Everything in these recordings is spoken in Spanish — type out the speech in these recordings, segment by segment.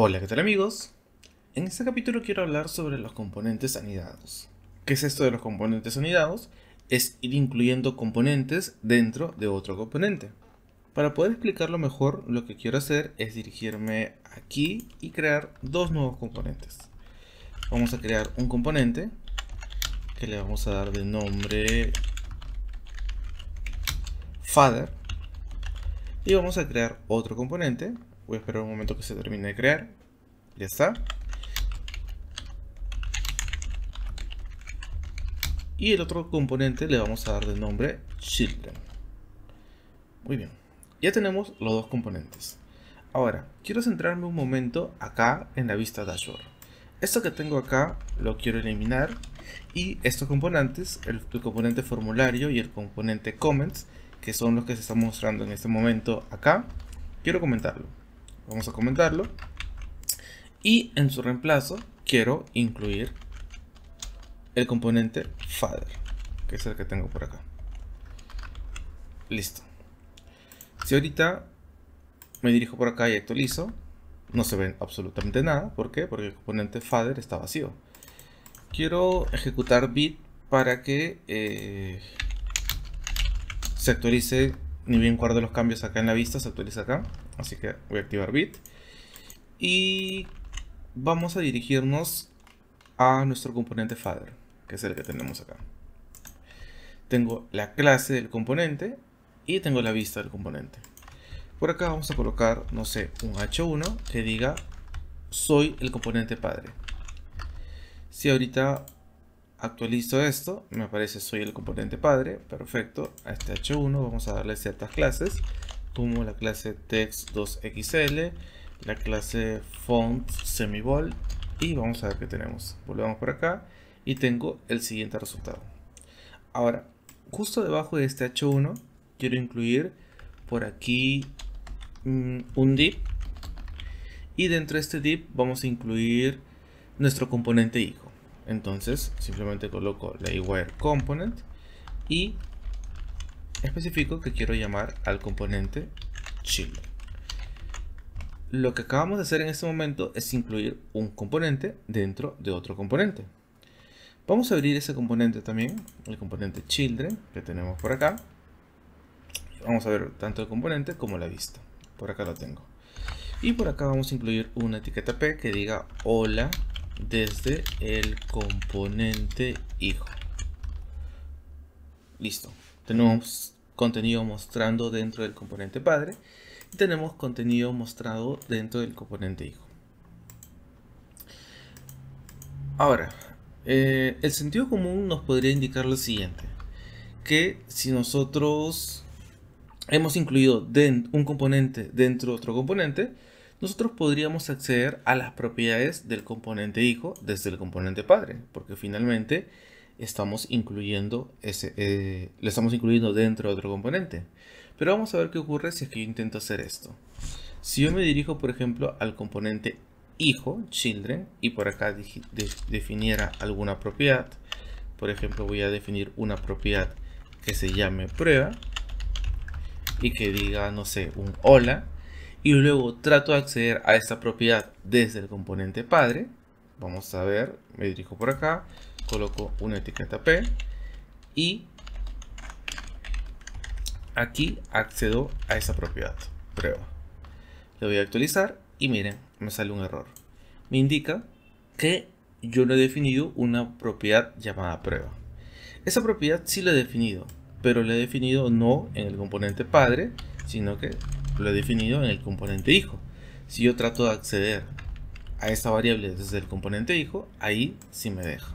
Hola, ¿qué tal amigos? En este capítulo quiero hablar sobre los componentes anidados. ¿Qué es esto de los componentes anidados? Es ir incluyendo componentes dentro de otro componente. Para poder explicarlo mejor, lo que quiero hacer es dirigirme aquí y crear dos nuevos componentes. Vamos a crear un componente que le vamos a dar de nombre father y vamos a crear otro componente Voy a esperar un momento que se termine de crear. Ya está. Y el otro componente le vamos a dar de nombre children. Muy bien. Ya tenemos los dos componentes. Ahora, quiero centrarme un momento acá en la vista dashboard. Esto que tengo acá lo quiero eliminar y estos componentes, el, el componente formulario y el componente comments, que son los que se están mostrando en este momento acá, quiero comentarlo. Vamos a comentarlo. Y en su reemplazo quiero incluir el componente father, que es el que tengo por acá. Listo. Si ahorita me dirijo por acá y actualizo, no se ve absolutamente nada. ¿Por qué? Porque el componente father está vacío. Quiero ejecutar bit para que eh, se actualice ni bien guardo los cambios acá en la vista, se actualiza acá. Así que voy a activar bit. Y vamos a dirigirnos a nuestro componente father, que es el que tenemos acá. Tengo la clase del componente y tengo la vista del componente. Por acá vamos a colocar, no sé, un h1 que diga soy el componente padre. Si ahorita actualizo esto, me aparece soy el componente padre, perfecto, a este h1 vamos a darle ciertas clases, como la clase text2xl, la clase font semibol, y vamos a ver qué tenemos. Volvemos por acá y tengo el siguiente resultado. Ahora, justo debajo de este h1, quiero incluir por aquí mm, un div, y dentro de este div vamos a incluir nuestro componente hijo. Entonces simplemente coloco wire component y especifico que quiero llamar al componente children. Lo que acabamos de hacer en este momento es incluir un componente dentro de otro componente. Vamos a abrir ese componente también, el componente children que tenemos por acá. Vamos a ver tanto el componente como la vista. Por acá lo tengo. Y por acá vamos a incluir una etiqueta P que diga hola desde el componente hijo. Listo. Tenemos contenido mostrando dentro del componente padre y tenemos contenido mostrado dentro del componente hijo. Ahora, eh, el sentido común nos podría indicar lo siguiente, que si nosotros hemos incluido un componente dentro de otro componente, nosotros podríamos acceder a las propiedades del componente hijo desde el componente padre, porque finalmente estamos incluyendo eh, le estamos incluyendo dentro de otro componente. Pero vamos a ver qué ocurre si yo intento hacer esto. Si yo me dirijo, por ejemplo, al componente hijo, children, y por acá definiera alguna propiedad, por ejemplo, voy a definir una propiedad que se llame prueba y que diga, no sé, un hola, y luego trato de acceder a esta propiedad desde el componente padre, vamos a ver, me dirijo por acá, coloco una etiqueta P y aquí accedo a esa propiedad, prueba. lo voy a actualizar y miren, me sale un error. Me indica que yo no he definido una propiedad llamada prueba. Esa propiedad sí la he definido, pero la he definido no en el componente padre, sino que lo he definido en el componente hijo. Si yo trato de acceder a esta variable desde el componente hijo, ahí sí me deja.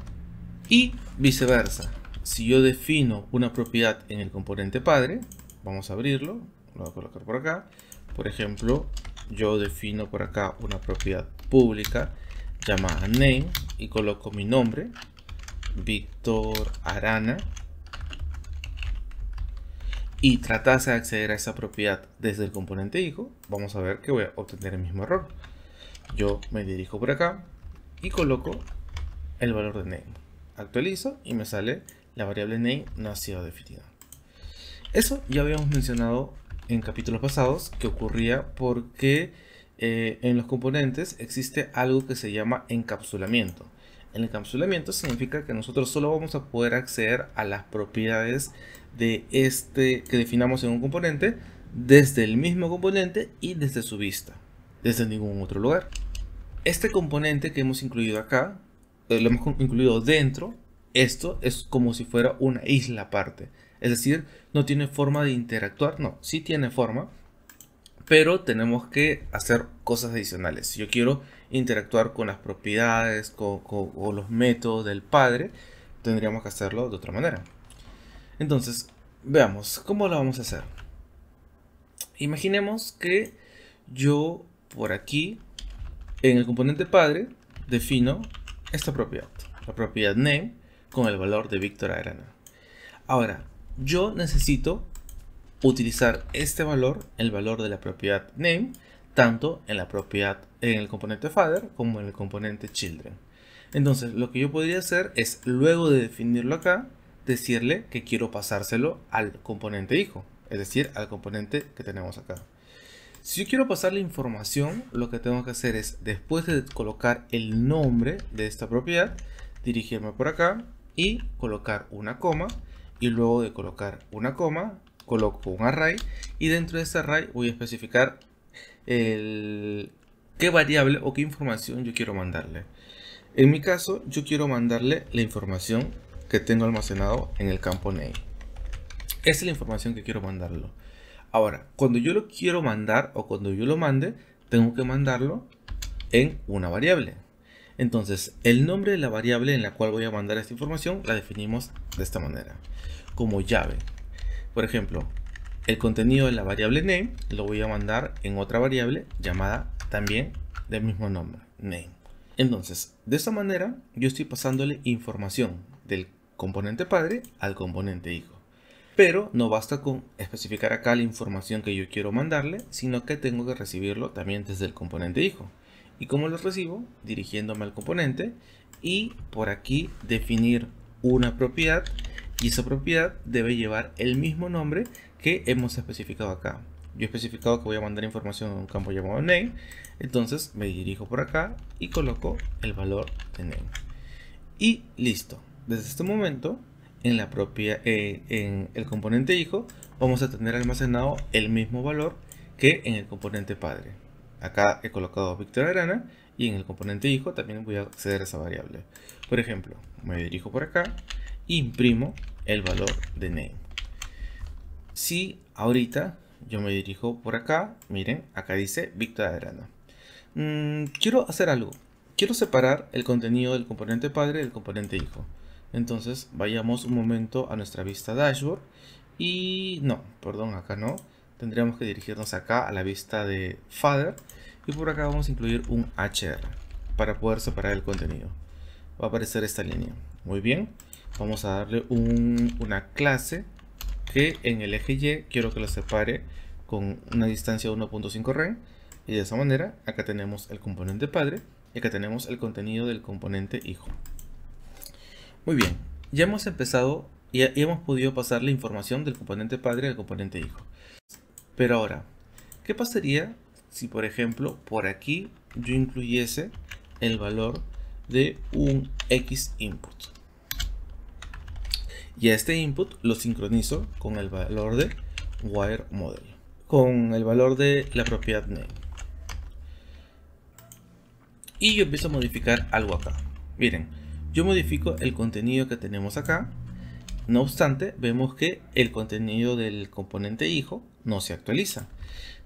Y viceversa, si yo defino una propiedad en el componente padre, vamos a abrirlo, lo voy a colocar por acá. Por ejemplo, yo defino por acá una propiedad pública llamada name y coloco mi nombre, Víctor Arana, y tratase de acceder a esa propiedad desde el componente hijo, vamos a ver que voy a obtener el mismo error. Yo me dirijo por acá y coloco el valor de name. Actualizo y me sale la variable name no ha sido definida. Eso ya habíamos mencionado en capítulos pasados que ocurría porque eh, en los componentes existe algo que se llama encapsulamiento. El encapsulamiento significa que nosotros solo vamos a poder acceder a las propiedades de este que definamos en un componente desde el mismo componente y desde su vista, desde ningún otro lugar. Este componente que hemos incluido acá, eh, lo hemos incluido dentro, esto es como si fuera una isla aparte. Es decir, no tiene forma de interactuar, no, si tiene forma, pero tenemos que hacer cosas adicionales. Si yo quiero interactuar con las propiedades o los métodos del padre, tendríamos que hacerlo de otra manera. Entonces, veamos, ¿cómo lo vamos a hacer? Imaginemos que yo por aquí, en el componente padre, defino esta propiedad, la propiedad name, con el valor de Víctor Arana. Ahora, yo necesito utilizar este valor, el valor de la propiedad name, tanto en la propiedad en el componente father como en el componente children. Entonces, lo que yo podría hacer es luego de definirlo acá, decirle que quiero pasárselo al componente hijo, es decir, al componente que tenemos acá. Si yo quiero pasar la información, lo que tengo que hacer es, después de colocar el nombre de esta propiedad, dirigirme por acá y colocar una coma, y luego de colocar una coma, coloco un array, y dentro de este array voy a especificar el, qué variable o qué información yo quiero mandarle. En mi caso, yo quiero mandarle la información que tengo almacenado en el campo name. Esa es la información que quiero mandarlo. Ahora, cuando yo lo quiero mandar o cuando yo lo mande, tengo que mandarlo en una variable. Entonces, el nombre de la variable en la cual voy a mandar esta información la definimos de esta manera, como llave. Por ejemplo, el contenido de la variable name lo voy a mandar en otra variable llamada también del mismo nombre, name. Entonces, de esta manera yo estoy pasándole información del componente padre al componente hijo. Pero no basta con especificar acá la información que yo quiero mandarle, sino que tengo que recibirlo también desde el componente hijo. ¿Y cómo lo recibo? Dirigiéndome al componente y por aquí definir una propiedad y esa propiedad debe llevar el mismo nombre que hemos especificado acá. Yo he especificado que voy a mandar información a un campo llamado name, entonces me dirijo por acá y coloco el valor de name. Y listo, desde este momento, en, la propia, eh, en el componente hijo, vamos a tener almacenado el mismo valor que en el componente padre. Acá he colocado Víctor Arana y en el componente hijo también voy a acceder a esa variable. Por ejemplo, me dirijo por acá e imprimo el valor de name. Si ahorita yo me dirijo por acá, miren, acá dice Víctor Arana. Mm, quiero hacer algo. Quiero separar el contenido del componente padre del componente hijo. Entonces vayamos un momento a nuestra vista dashboard y no, perdón, acá no. Tendríamos que dirigirnos acá a la vista de Father y por acá vamos a incluir un HR para poder separar el contenido. Va a aparecer esta línea. Muy bien, vamos a darle una clase que en el eje Y quiero que lo separe con una distancia de 1.5 ren y de esa manera acá tenemos el componente padre y acá tenemos el contenido del componente hijo. Muy bien, ya hemos empezado y hemos podido pasar la información del componente padre al componente hijo. Pero ahora, ¿qué pasaría si por ejemplo por aquí yo incluyese el valor de un X input? Y a este input lo sincronizo con el valor de wire model, con el valor de la propiedad name. Y yo empiezo a modificar algo acá. Miren, yo modifico el contenido que tenemos acá. No obstante, vemos que el contenido del componente hijo no se actualiza.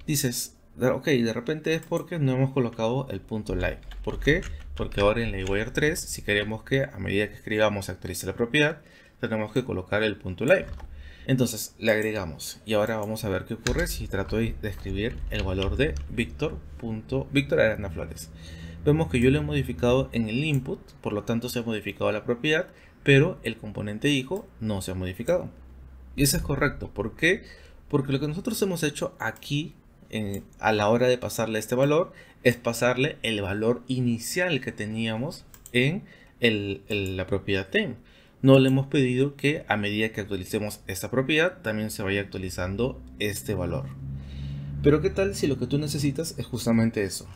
Dices, ah, ok, de repente es porque no hemos colocado el punto live. ¿Por qué? Porque ahora en LiveWire 3, si queremos que a medida que escribamos se actualice la propiedad, tenemos que colocar el punto live. Entonces le agregamos y ahora vamos a ver qué ocurre si trato de escribir el valor de Víctor. Víctor Aranda Flores vemos que yo lo he modificado en el input, por lo tanto se ha modificado la propiedad, pero el componente hijo no se ha modificado. Y eso es correcto, ¿por qué? Porque lo que nosotros hemos hecho aquí a la hora de pasarle este valor es pasarle el valor inicial que teníamos en, la propiedad tem. No le hemos pedido que a medida que actualicemos esta propiedad también se vaya actualizando este valor. Pero qué tal si lo que tú necesitas es justamente eso,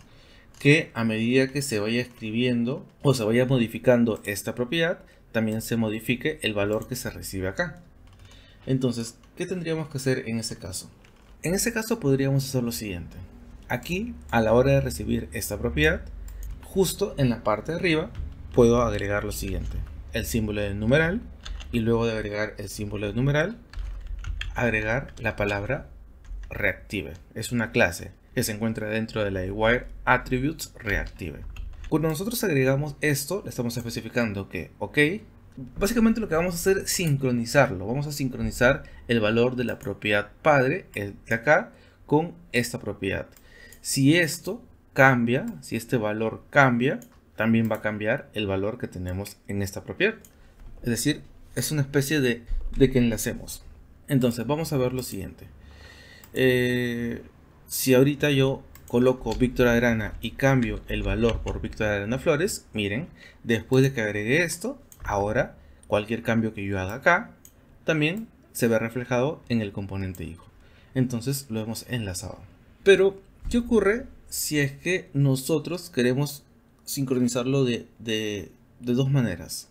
que a medida que se vaya escribiendo o se vaya modificando esta propiedad, también se modifique el valor que se recibe acá. Entonces, ¿qué tendríamos que hacer en ese caso? En ese caso podríamos hacer lo siguiente. Aquí, a la hora de recibir esta propiedad, justo en la parte de arriba, puedo agregar lo siguiente. El símbolo del numeral y luego de agregar el símbolo del numeral, agregar la palabra reactive. Es una clase que se encuentra dentro de la iWire Attributes Reactive. Cuando nosotros agregamos esto, le estamos especificando que OK. Básicamente lo que vamos a hacer es sincronizarlo. Vamos a sincronizar el valor de la propiedad padre, el de acá, con esta propiedad. Si esto cambia, si este valor cambia, también va a cambiar el valor que tenemos en esta propiedad. Es decir, es una especie de, de que enlacemos. Entonces, vamos a ver lo siguiente. Eh, si ahorita yo coloco Víctor Arana y cambio el valor por Víctor Grana Flores, miren, después de que agregue esto, ahora cualquier cambio que yo haga acá, también se ve reflejado en el componente hijo. Entonces lo hemos enlazado. Pero, ¿qué ocurre si es que nosotros queremos sincronizarlo de dos maneras?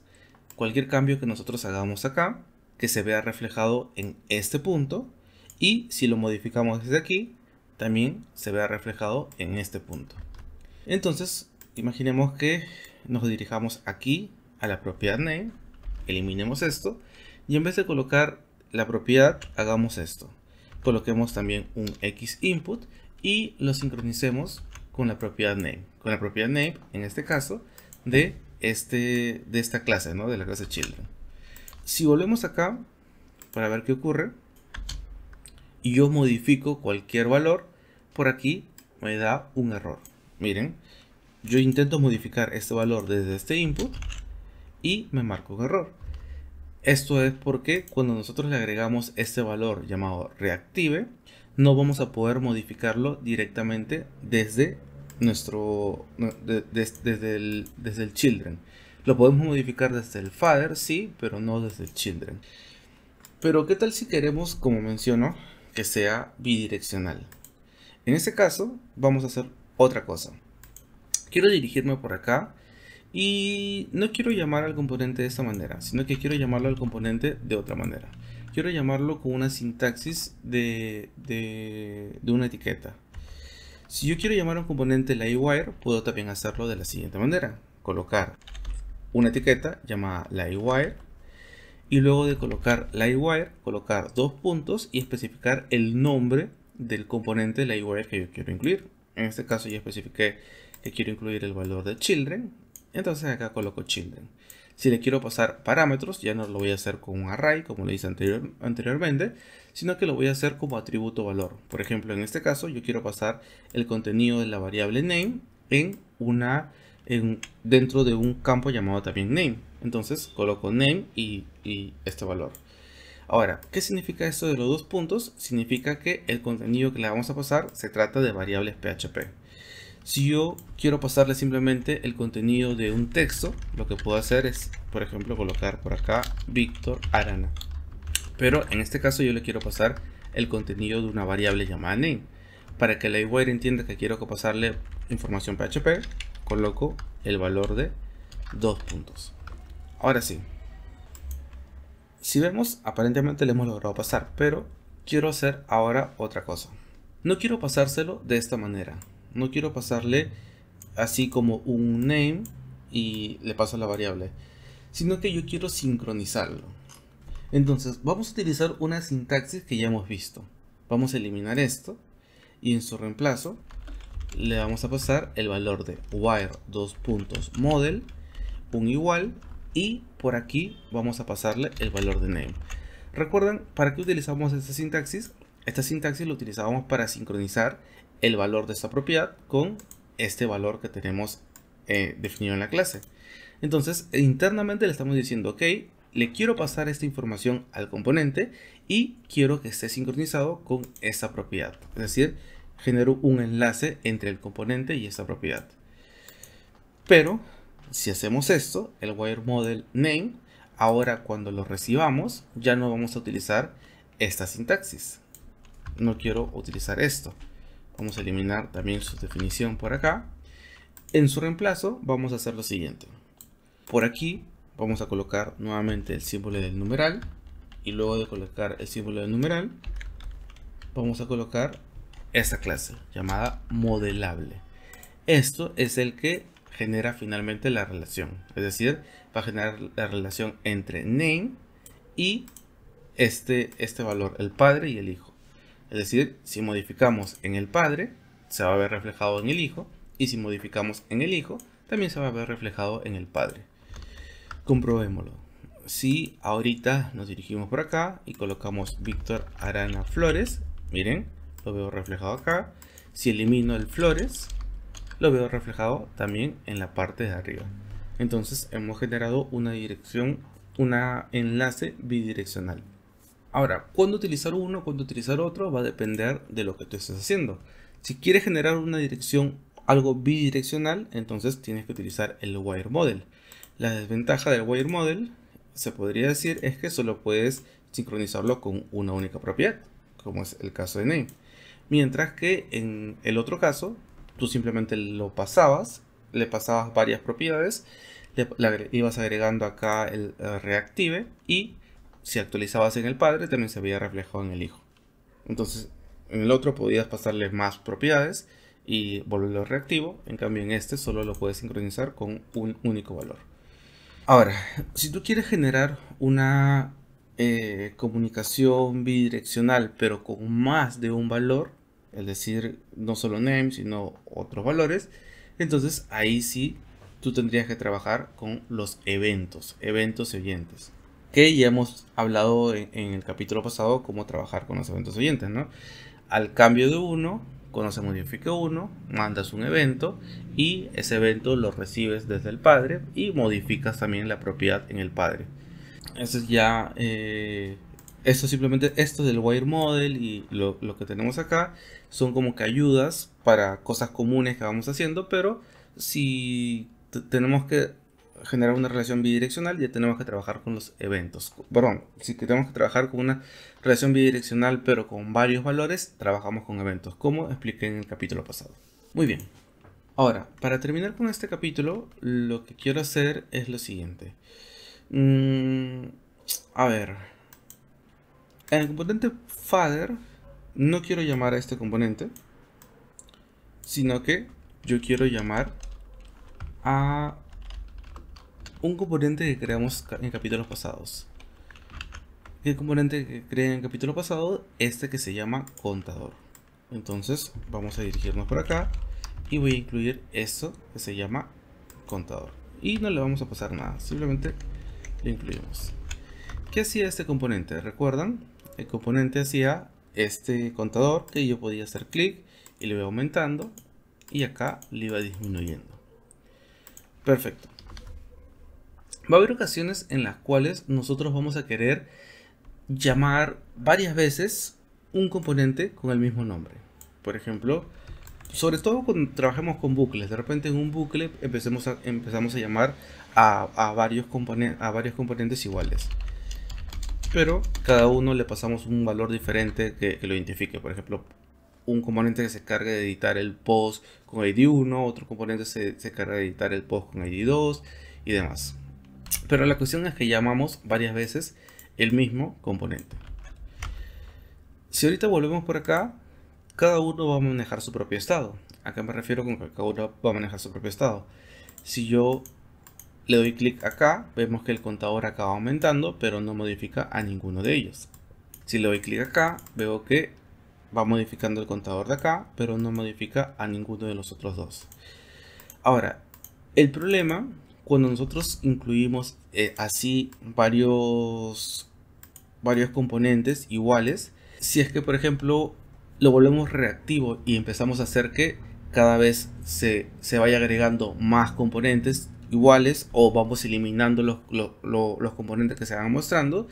Cualquier cambio que nosotros hagamos acá, que se vea reflejado en este punto, y si lo modificamos desde aquí, también se vea reflejado en este punto. Entonces, imaginemos que nos dirijamos aquí a la propiedad name, eliminemos esto y en vez de colocar la propiedad, hagamos esto. Coloquemos también un x input y lo sincronicemos con la propiedad name, con la propiedad name en este caso de este de esta clase, ¿no? De la clase children. Si volvemos acá para ver qué ocurre, y yo modifico cualquier valor, por aquí me da un error. Miren, yo intento modificar este valor desde este input y me marco un error. Esto es porque cuando nosotros le agregamos este valor llamado reactive, no vamos a poder modificarlo directamente desde nuestro desde, el, desde el children. Lo podemos modificar desde el father, sí, pero no desde el children. Pero qué tal si queremos, como menciono, sea bidireccional. En este caso vamos a hacer otra cosa. Quiero dirigirme por acá y no quiero llamar al componente de esta manera, sino que quiero llamarlo al componente de otra manera. Quiero llamarlo con una sintaxis de, de, una etiqueta. Si yo quiero llamar a un componente wire puedo también hacerlo de la siguiente manera. Colocar una etiqueta llamada iwire y luego de colocar Lightwire, colocar dos puntos y especificar el nombre del componente Lightwire que yo quiero incluir. En este caso yo especifiqué que quiero incluir el valor de children, entonces acá coloco children. Si le quiero pasar parámetros, ya no lo voy a hacer con un array, como le hice anterior, anteriormente, sino que lo voy a hacer como atributo valor. Por ejemplo, en este caso yo quiero pasar el contenido de la variable name en una dentro de un campo llamado también name. Entonces coloco name y, este valor. Ahora, ¿qué significa esto de los dos puntos? Significa que el contenido que le vamos a pasar se trata de variables PHP. Si yo quiero pasarle simplemente el contenido de un texto, lo que puedo hacer es, por ejemplo, colocar por acá Víctor Arana. Pero en este caso yo le quiero pasar el contenido de una variable llamada name. Para que la igual entienda que quiero que pasarle información PHP, coloco el valor de dos puntos. Ahora sí. Si vemos, aparentemente le hemos logrado pasar, pero quiero hacer ahora otra cosa. No quiero pasárselo de esta manera. No quiero pasarle así como un name y le paso la variable, sino que yo quiero sincronizarlo. Entonces, vamos a utilizar una sintaxis que ya hemos visto. Vamos a eliminar esto y en su reemplazo le vamos a pasar el valor de wire dos puntos model un igual y por aquí vamos a pasarle el valor de name recuerdan para qué utilizamos esta sintaxis esta sintaxis lo utilizábamos para sincronizar el valor de esta propiedad con este valor que tenemos eh, definido en la clase entonces internamente le estamos diciendo ok le quiero pasar esta información al componente y quiero que esté sincronizado con esta propiedad es decir Genero un enlace entre el componente y esta propiedad. Pero si hacemos esto, el wire model name, ahora cuando lo recibamos, ya no vamos a utilizar esta sintaxis. No quiero utilizar esto. Vamos a eliminar también su definición por acá. En su reemplazo vamos a hacer lo siguiente. Por aquí vamos a colocar nuevamente el símbolo del numeral y luego de colocar el símbolo del numeral vamos a colocar esta clase llamada modelable. Esto es el que genera finalmente la relación, es decir, va a generar la relación entre name y este, este valor, el padre y el hijo. Es decir, si modificamos en el padre, se va a ver reflejado en el hijo, y si modificamos en el hijo, también se va a ver reflejado en el padre. Comprobémoslo. Si ahorita nos dirigimos por acá y colocamos Víctor Arana Flores, miren, lo veo reflejado acá. Si elimino el flores, lo veo reflejado también en la parte de arriba. Entonces hemos generado una dirección, un enlace bidireccional. Ahora, ¿cuándo utilizar uno, ¿Cuándo utilizar otro, va a depender de lo que tú estés haciendo. Si quieres generar una dirección, algo bidireccional, entonces tienes que utilizar el wire model. La desventaja del wire model, se podría decir, es que solo puedes sincronizarlo con una única propiedad, como es el caso de name. Mientras que en el otro caso, tú simplemente lo pasabas, le pasabas varias propiedades, le, ibas agregando acá el, eh, reactive y si actualizabas en el padre también se había reflejado en el hijo. Entonces en el otro podías pasarle más propiedades y volverlo reactivo, en cambio en este solo lo puedes sincronizar con un único valor. Ahora, si tú quieres generar una eh, comunicación bidireccional pero con más de un valor, es decir, no solo name, sino otros valores. Entonces ahí sí tú tendrías que trabajar con los eventos, eventos oyentes, que ya hemos hablado en, el capítulo pasado cómo trabajar con los eventos oyentes, ¿no? Al cambio de uno, cuando se modifica uno, mandas un evento y ese evento lo recibes desde el padre y modificas también la propiedad en el padre. Eso es ya eh, esto simplemente, esto es el wire model y lo, que tenemos acá son como que ayudas para cosas comunes que vamos haciendo, pero si tenemos que generar una relación bidireccional, ya tenemos que trabajar con los eventos. Perdón, si tenemos que trabajar con una relación bidireccional pero con varios valores, trabajamos con eventos, como expliqué en el capítulo pasado. Muy bien. Ahora, para terminar con este capítulo, lo que quiero hacer es lo siguiente. Mm, a ver en el componente father no quiero llamar a este componente, sino que yo quiero llamar a un componente que creamos en capítulos pasados. El componente que creé en capítulo pasado, este que se llama contador. Entonces vamos a dirigirnos por acá y voy a incluir esto que se llama contador. Y no le vamos a pasar nada, simplemente lo incluimos. ¿Qué hacía este componente? ¿Recuerdan? el componente hacía este contador que yo podía hacer clic y le voy aumentando y acá le iba disminuyendo. Perfecto. Va a haber ocasiones en las cuales nosotros vamos a querer llamar varias veces un componente con el mismo nombre. Por ejemplo, sobre todo cuando trabajemos con bucles, de repente en un bucle empecemos a, empezamos a llamar a, varios componentes a varios componentes iguales pero cada uno le pasamos un valor diferente que, lo identifique. Por ejemplo, un componente que se cargue de editar el post con ID 1, otro componente se, se carga de editar el post con ID 2 y demás. Pero la cuestión es que llamamos varias veces el mismo componente. Si ahorita volvemos por acá, cada uno va a manejar su propio estado. Acá me refiero con que cada uno va a manejar su propio estado? Si yo le doy clic acá, vemos que el contador acaba aumentando, pero no modifica a ninguno de ellos. Si le doy clic acá, veo que va modificando el contador de acá, pero no modifica a ninguno de los otros dos. Ahora, el problema cuando nosotros incluimos eh, así varios, varios componentes iguales, si es que por ejemplo lo volvemos reactivo y empezamos a hacer que cada vez se, se vaya agregando más componentes iguales o vamos eliminando los, los, componentes que se van mostrando,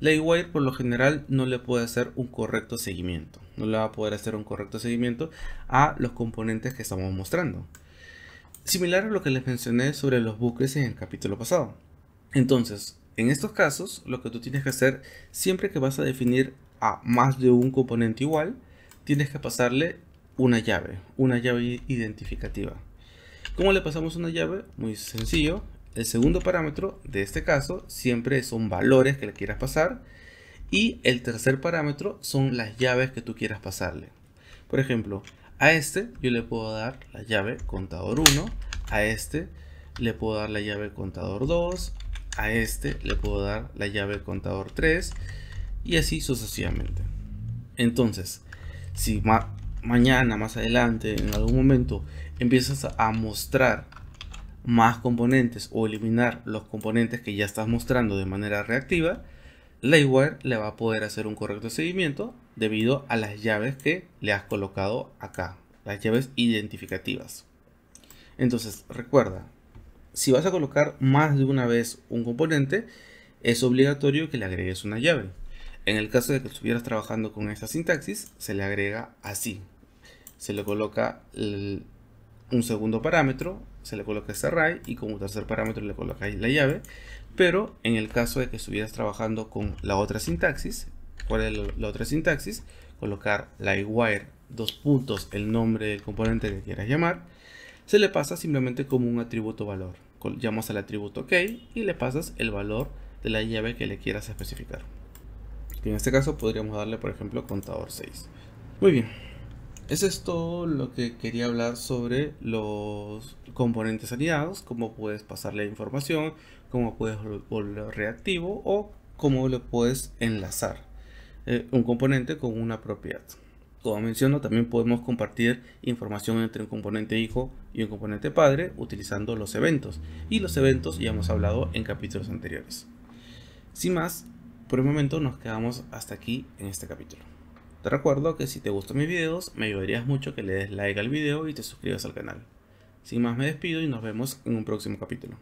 Lightwire por lo general no le puede hacer un correcto seguimiento. No le va a poder hacer un correcto seguimiento a los componentes que estamos mostrando. Similar a lo que les mencioné sobre los buques en el capítulo pasado. Entonces, en estos casos, lo que tú tienes que hacer siempre que vas a definir a más de un componente igual, tienes que pasarle una llave, una llave identificativa. ¿Cómo le pasamos una llave? Muy sencillo. El segundo parámetro de este caso siempre son valores que le quieras pasar. Y el tercer parámetro son las llaves que tú quieras pasarle. Por ejemplo, a este yo le puedo dar la llave contador 1. A este le puedo dar la llave contador 2. A este le puedo dar la llave contador 3. Y así sucesivamente. Entonces, si mañana, más adelante, en algún momento empiezas a mostrar más componentes o eliminar los componentes que ya estás mostrando de manera reactiva, Layware le va a poder hacer un correcto seguimiento debido a las llaves que le has colocado acá, las llaves identificativas. Entonces, recuerda, si vas a colocar más de una vez un componente, es obligatorio que le agregues una llave. En el caso de que estuvieras trabajando con esta sintaxis, se le agrega así. Se le coloca el un segundo parámetro, se le coloca este array y como tercer parámetro le ahí la llave. Pero en el caso de que estuvieras trabajando con la otra sintaxis, ¿cuál es la otra sintaxis? Colocar la wire, dos puntos, el nombre del componente que quieras llamar, se le pasa simplemente como un atributo valor. Llamas al atributo OK y le pasas el valor de la llave que le quieras especificar. En este caso podríamos darle, por ejemplo, contador 6. Muy bien, eso es todo lo que quería hablar sobre los componentes aliados, cómo puedes pasarle información, cómo puedes volverlo reactivo o cómo lo puedes enlazar eh, un componente con una propiedad. Como menciono, también podemos compartir información entre un componente hijo y un componente padre utilizando los eventos. Y los eventos ya hemos hablado en capítulos anteriores. Sin más, por el momento nos quedamos hasta aquí en este capítulo. Te recuerdo que si te gustan mis videos, me ayudarías mucho que le des like al video y te suscribas al canal. Sin más me despido y nos vemos en un próximo capítulo.